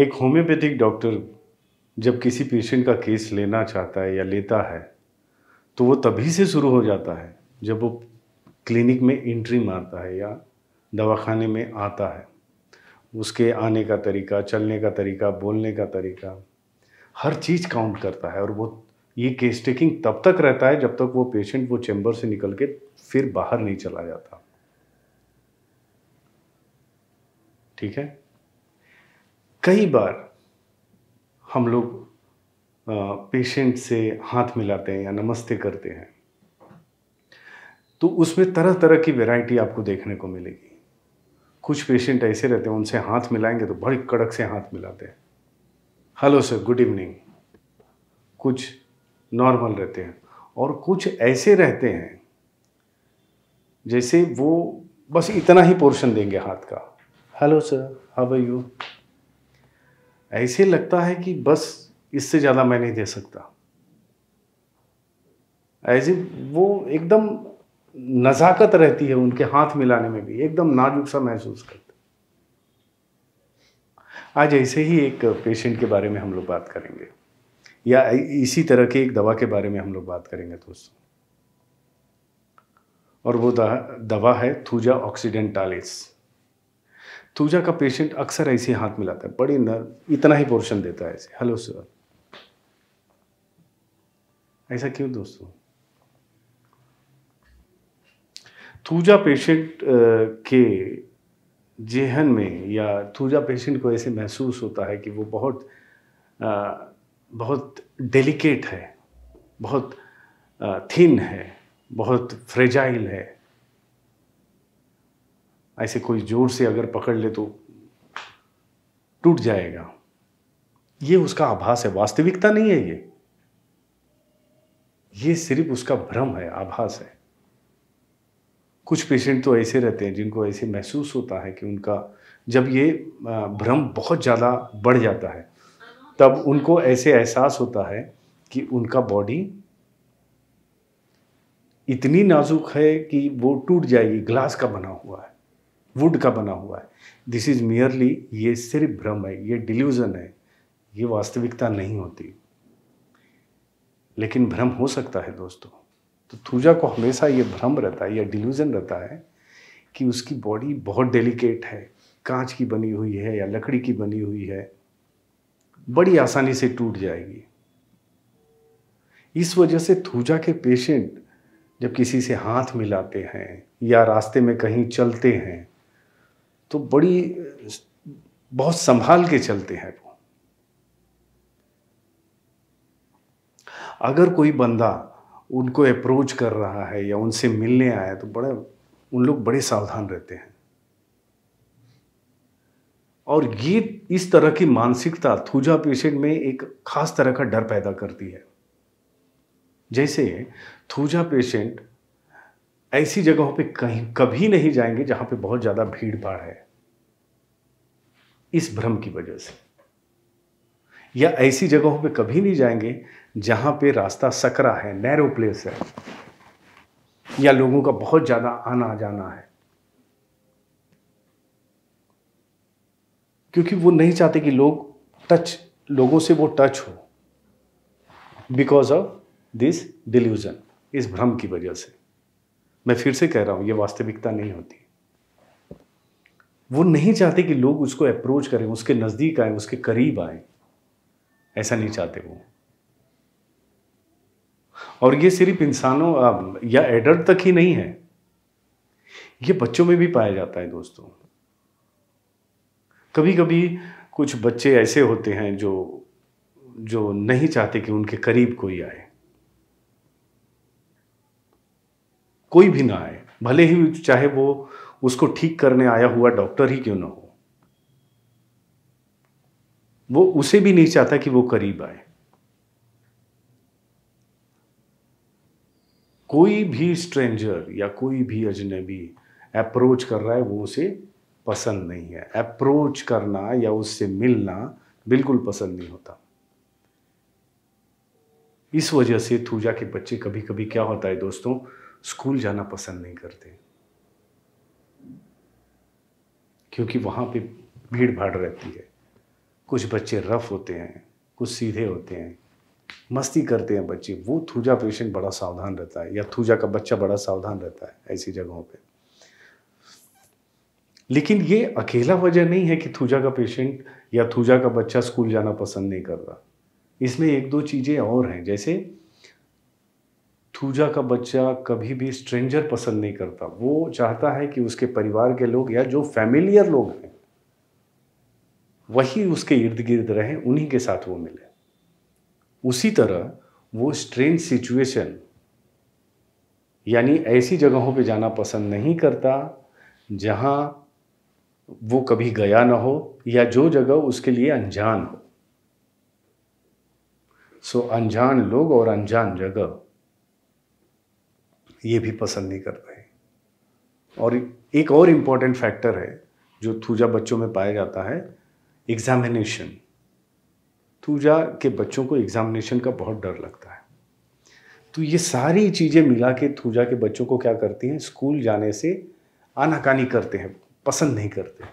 एक homeopathic doctor जब किसी पेशेंट का केस लेना चाहता है या लेता है तो वो तभी से शुरू हो जाता है जब वो क्लिनिक में एंट्री मारता है या दवाखाने में आता है उसके आने का तरीका चलने का तरीका बोलने का तरीका हर चीज़ काउंट करता है और वो ये केस टेकिंग तब तक रहता है जब तक वो पेशेंट वो चैम्बर से निकल के फिर बाहर नहीं चला जाता ठीक है कई बार हम लोग पेशेंट से हाथ मिलाते हैं या नमस्ते करते हैं तो उसमें तरह तरह की वैरायटी आपको देखने को मिलेगी कुछ पेशेंट ऐसे रहते हैं उनसे हाथ मिलाएंगे तो बड़ी कड़क से हाथ मिलाते हैं हेलो सर गुड इवनिंग कुछ नॉर्मल रहते हैं और कुछ ऐसे रहते हैं जैसे वो बस इतना ही पोर्शन देंगे हाथ का hello sir how are you ऐसे लगता है कि बस इससे ज़्यादा मैं नहीं दे सकता ऐसे वो एकदम नज़ाकत रहती है उनके हाथ मिलाने में भी एकदम नाजुक सा महसूस करते आज ऐसे ही एक पेशेंट के बारे में हम लोग बात करेंगे या इसी तरह के एक दवा के बारे में हम लोग बात करेंगे दोस्तों और वो दवा है थूजा ऑक्सीडेंटालिस थूजा का पेशेंट अक्सर ऐसे हाथ मिलाता है बड़ी नर इतना ही पोर्शन देता है ऐसे हेलो सर ऐसा क्यों दोस्तों थूजा पेशेंट के जेहन में या थूजा पेशेंट को ऐसे महसूस होता है कि वो बहुत बहुत डेलिकेट है बहुत थिन है बहुत फ्रेजाइल है ऐसे कोई जोर से अगर पकड़ ले तो टूट जाएगा ये उसका आभास है वास्तविकता नहीं है ये ये सिर्फ उसका भ्रम है आभास है कुछ पेशेंट तो ऐसे रहते हैं जिनको ऐसे महसूस होता है कि उनका जब ये भ्रम बहुत ज़्यादा बढ़ जाता है तब उनको ऐसे एहसास होता है कि उनका बॉडी इतनी नाजुक है कि वो टूट जाएगी ग्लास का बना हुआ है वुड का बना हुआ है दिस इज़ मियरली ये सिर्फ भ्रम है ये डिल्यूज़न है ये वास्तविकता नहीं होती लेकिन भ्रम हो सकता है दोस्तों तो थूजा को हमेशा ये भ्रम रहता है या डिल्यूज़न रहता है कि उसकी बॉडी बहुत डेलिकेट है कांच की बनी हुई है या लकड़ी की बनी हुई है बड़ी आसानी से टूट जाएगी इस वजह से थूजा के पेशेंट जब किसी से हाथ मिलाते हैं या रास्ते में कहीं चलते हैं तो बड़ी बहुत संभाल के चलते हैं वो अगर कोई बंदा उनको अप्रोच कर रहा है या उनसे मिलने आया है तो बड़े उन लोग बड़े सावधान रहते हैं और ये इस तरह की मानसिकता थूजा पेशेंट में एक खास तरह का डर पैदा करती है जैसे थूजा पेशेंट ऐसी जगहों पे कहीं कभी नहीं जाएंगे जहां पे बहुत ज़्यादा भीड़ भाड़ है इस भ्रम की वजह से या ऐसी जगहों पे कभी नहीं जाएंगे जहां पे रास्ता सकरा है नैरो प्लेस है या लोगों का बहुत ज़्यादा आना जाना है क्योंकि वो नहीं चाहते कि लोग टच लोगों से वो टच हो बिकॉज ऑफ दिस डिल्यूजन इस भ्रम की वजह से मैं फिर से कह रहा हूं ये वास्तविकता नहीं होती वो नहीं चाहते कि लोग उसको अप्रोच करें उसके नज़दीक आए उसके करीब आए ऐसा नहीं चाहते वो और ये सिर्फ इंसानों या एडल्ट तक ही नहीं है ये बच्चों में भी पाया जाता है दोस्तों कभी कभी कुछ बच्चे ऐसे होते हैं जो जो नहीं चाहते कि उनके करीब कोई आए कोई भी ना आए भले ही चाहे वो उसको ठीक करने आया हुआ डॉक्टर ही क्यों ना हो वो उसे भी नहीं चाहता कि वो करीब आए कोई भी स्ट्रेंजर या कोई भी अजनबी अप्रोच कर रहा है वो उसे पसंद नहीं है अप्रोच करना या उससे मिलना बिल्कुल पसंद नहीं होता इस वजह से थूजा के बच्चे कभी कभी क्या होता है दोस्तों स्कूल जाना पसंद नहीं करते क्योंकि वहाँ पे भीड़ भाड़ रहती है कुछ बच्चे रफ होते हैं कुछ सीधे होते हैं मस्ती करते हैं बच्चे वो थूजा पेशेंट बड़ा सावधान रहता है या थूजा का बच्चा बड़ा सावधान रहता है ऐसी जगहों पे लेकिन ये अकेला वजह नहीं है कि थूजा का पेशेंट या थूजा का बच्चा स्कूल जाना पसंद नहीं कर रहा इसमें एक दो चीज़ें और हैं जैसे छूजा का बच्चा कभी भी स्ट्रेंजर पसंद नहीं करता वो चाहता है कि उसके परिवार के लोग या जो फैमिलियर लोग हैं वही उसके इर्द गिर्द रहें उन्हीं के साथ वो मिले उसी तरह वो स्ट्रेंज सिचुएशन यानी ऐसी जगहों पे जाना पसंद नहीं करता जहाँ वो कभी गया ना हो या जो जगह उसके लिए अनजान हो सो so, अनजान लोग और अनजान जगह ये भी पसंद नहीं करते हैं और एक और इम्पॉर्टेंट फैक्टर है जो थूजा बच्चों में पाया जाता है एग्जामिनेशन थूजा के बच्चों को एग्जामिनेशन का बहुत डर लगता है तो ये सारी चीज़ें मिला के थूजा के बच्चों को क्या करती हैं स्कूल जाने से आनाकानी करते हैं पसंद नहीं करते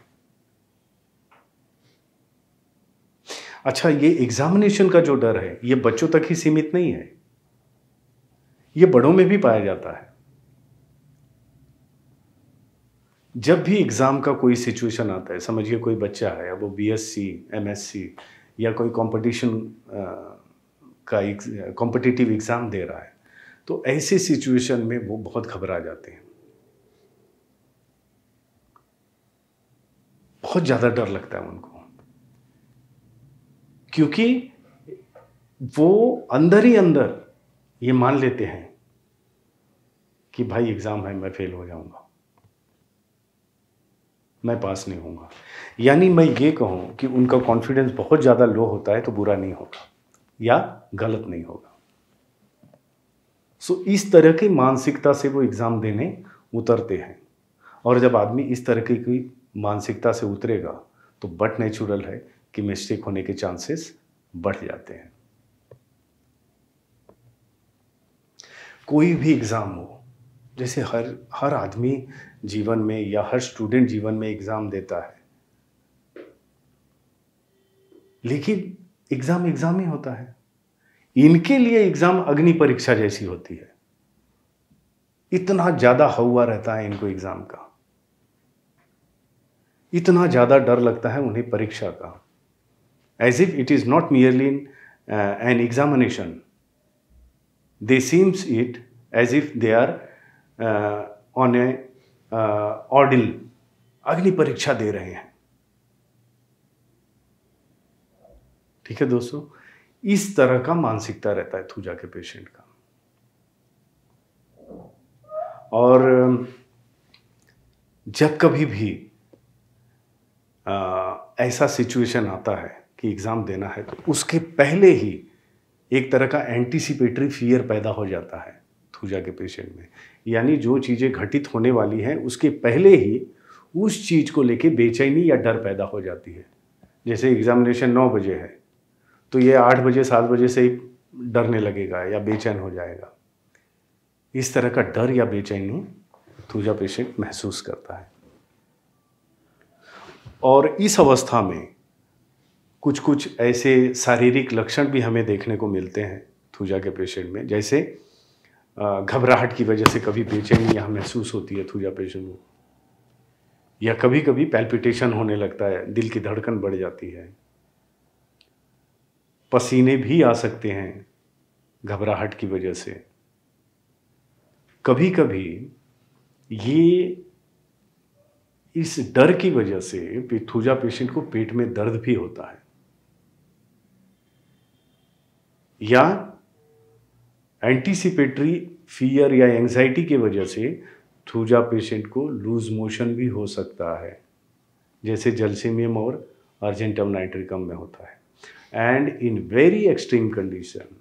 अच्छा ये एग्जामिनेशन का जो डर है ये बच्चों तक ही सीमित नहीं है ये बड़ों में भी पाया जाता है जब भी एग्ज़ाम का कोई सिचुएशन आता है समझिए कोई बच्चा है या वो बीएससी एमएससी या कोई कंपटीशन का कॉम्पिटिटिव एग्ज़ाम दे रहा है तो ऐसे सिचुएशन में वो बहुत घबरा जाते हैं बहुत ज़्यादा डर लगता है उनको क्योंकि वो अंदर ही अंदर ये मान लेते हैं कि भाई एग्ज़ाम है मैं फेल हो जाऊंगा मैं पास नहीं होऊंगा यानी मैं ये कहूं कि उनका कॉन्फिडेंस बहुत ज़्यादा लो होता है तो बुरा नहीं होगा या गलत नहीं होगा सो इस तरह की मानसिकता से वो एग्ज़ाम देने उतरते हैं और जब आदमी इस तरह की मानसिकता से उतरेगा तो बट नेचुरल है कि मिस्टेक होने के चांसेस बढ़ जाते हैं कोई भी एग्ज़ाम हो जैसे हर हर आदमी जीवन में या हर स्टूडेंट जीवन में एग्ज़ाम देता है लेकिन एग्ज़ाम एग्ज़ाम ही होता है इनके लिए एग्ज़ाम अग्नि परीक्षा जैसी होती है इतना ज़्यादा हवा रहता है इनको एग्ज़ाम का इतना ज़्यादा डर लगता है उन्हें परीक्षा का as if it is not merely an examination they seems it as if they are on a a uh, अग्नि परीक्षा दे रहे हैं ठीक है दोस्तों इस तरह का मानसिकता रहता है थूजा के पेशेंट का और जब कभी भी आ, ऐसा सिचुएशन आता है कि एग्ज़ाम देना है तो उसके पहले ही एक तरह का एंटीसिपेटरी फियर पैदा हो जाता है थूजा के पेशेंट में यानी जो चीज़ें घटित होने वाली हैं उसके पहले ही उस चीज़ को लेके बेचैनी या डर पैदा हो जाती है जैसे एग्ज़ामिनेशन नौ बजे है तो ये आठ बजे सात बजे से ही डरने लगेगा या बेचैन हो जाएगा इस तरह का डर या बेचैनी थूजा पेशेंट महसूस करता है और इस अवस्था में कुछ कुछ ऐसे शारीरिक लक्षण भी हमें देखने को मिलते हैं थूजा के पेशेंट में जैसे घबराहट की वजह से कभी बेचैनी यहाँ महसूस होती है थूजा पेशेंट में या कभी कभी पैल्पिटेशन होने लगता है दिल की धड़कन बढ़ जाती है पसीने भी आ सकते हैं घबराहट की वजह से कभी कभी ये इस डर की वजह से थूजा पेशेंट को पेट में दर्द भी होता है या एंटीसिपेटरी फियर या एंजाइटी की वजह से थूजा पेशेंट को लूज मोशन भी हो सकता है जैसे जलसीमियम और अर्जेंटम नाइट्रिकम में होता है and in very extreme condition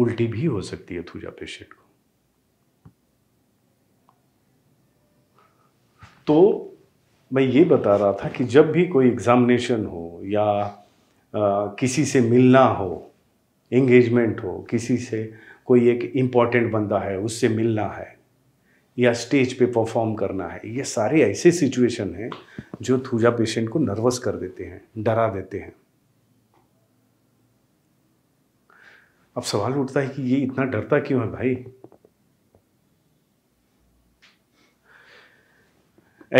उल्टी भी हो सकती है थूजा पेशेंट को तो मैं ये बता रहा था कि जब भी कोई एग्ज़ामिनेशन हो या आ, किसी से मिलना हो एंगेजमेंट हो किसी से कोई एक इम्पॉर्टेंट बंदा है उससे मिलना है या स्टेज पे परफॉर्म करना है ये सारे ऐसे सिचुएशन हैं जो थूजा पेशेंट को नर्वस कर देते हैं डरा देते हैं अब सवाल उठता है कि ये इतना डरता क्यों है भाई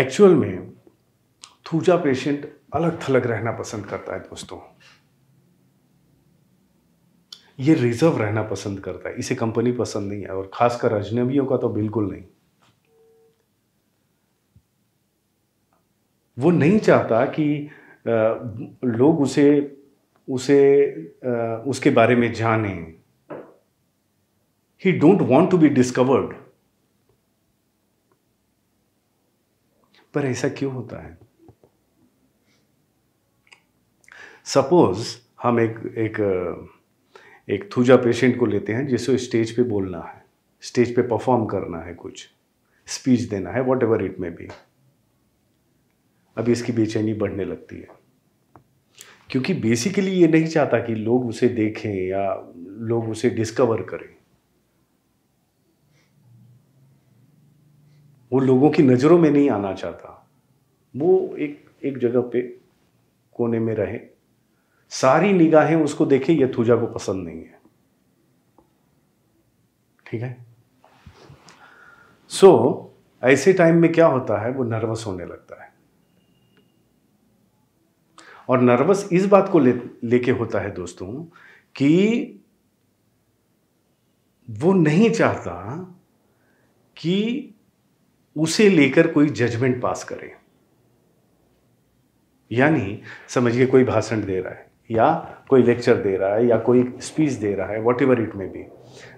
एक्चुअल में थूजा पेशेंट अलग थलग रहना पसंद करता है दोस्तों ये रिजर्व रहना पसंद करता है इसे कंपनी पसंद नहीं है और खासकर अजनबियों का तो बिल्कुल नहीं वो नहीं चाहता कि लोग उसे उसे उसके बारे में जाने ही don't want to be discovered पर ऐसा क्यों होता है सपोज हम एक एक एक थूजा पेशेंट को लेते हैं जिसे स्टेज पे बोलना है स्टेज पे परफॉर्म करना है कुछ स्पीच देना है वॉट एवर इट में भी अब इसकी बेचैनी बढ़ने लगती है क्योंकि बेसिकली ये नहीं चाहता कि लोग उसे देखें या लोग उसे डिस्कवर करें वो लोगों की नज़रों में नहीं आना चाहता वो एक एक जगह पे कोने में रहें सारी निगाहें उसको देखे यह थूजा को पसंद नहीं है ठीक है सो so, ऐसे टाइम में क्या होता है वो नर्वस होने लगता है और नर्वस इस बात को ले लेके होता है दोस्तों कि वो नहीं चाहता कि उसे लेकर कोई जजमेंट पास करे यानी समझिए कोई भाषण दे रहा है या कोई लेक्चर दे रहा है या कोई स्पीच दे रहा है वॉट एवर इट में भी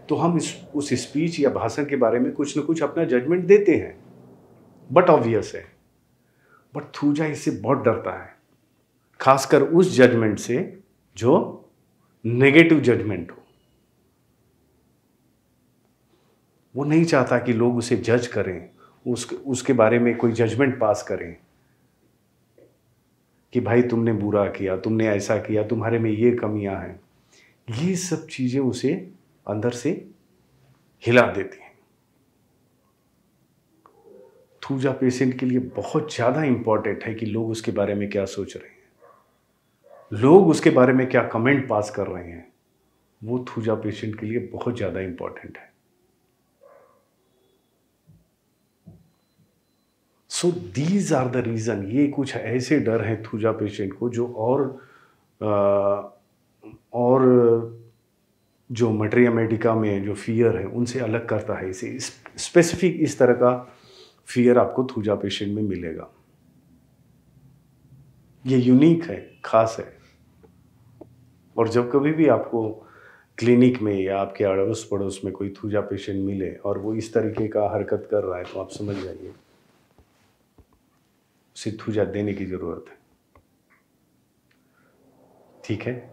तो हम इस उस स्पीच या भाषण के बारे में कुछ ना कुछ अपना जजमेंट देते हैं बट ऑब्वियस है बट थूजा इससे बहुत डरता है खासकर उस जजमेंट से जो नेगेटिव जजमेंट हो वो नहीं चाहता कि लोग उसे जज करें उसके उसके बारे में कोई जजमेंट पास करें कि भाई तुमने बुरा किया तुमने ऐसा किया तुम्हारे में ये कमियां हैं ये सब चीज़ें उसे अंदर से हिला देती हैं थूजा पेशेंट के लिए बहुत ज़्यादा इम्पॉर्टेंट है कि लोग उसके बारे में क्या सोच रहे हैं लोग उसके बारे में क्या कमेंट पास कर रहे हैं वो थूजा पेशेंट के लिए बहुत ज़्यादा इम्पॉर्टेंट है so these are the reason ये कुछ ऐसे डर हैं थूजा पेशेंट को जो और आ, और जो मटेरिया मेडिका में जो फियर है उनसे अलग करता है इसे स्पेसिफिक इस तरह का फियर आपको थूजा पेशेंट में मिलेगा ये यूनिक है खास है और जब कभी भी आपको क्लिनिक में या आपके अड़ोस पड़ोस में कोई थूजा पेशेंट मिले और वो इस तरीके का हरकत कर रहा है तो आप समझ जाइए सिद्धूजा देने की जरूरत है ठीक है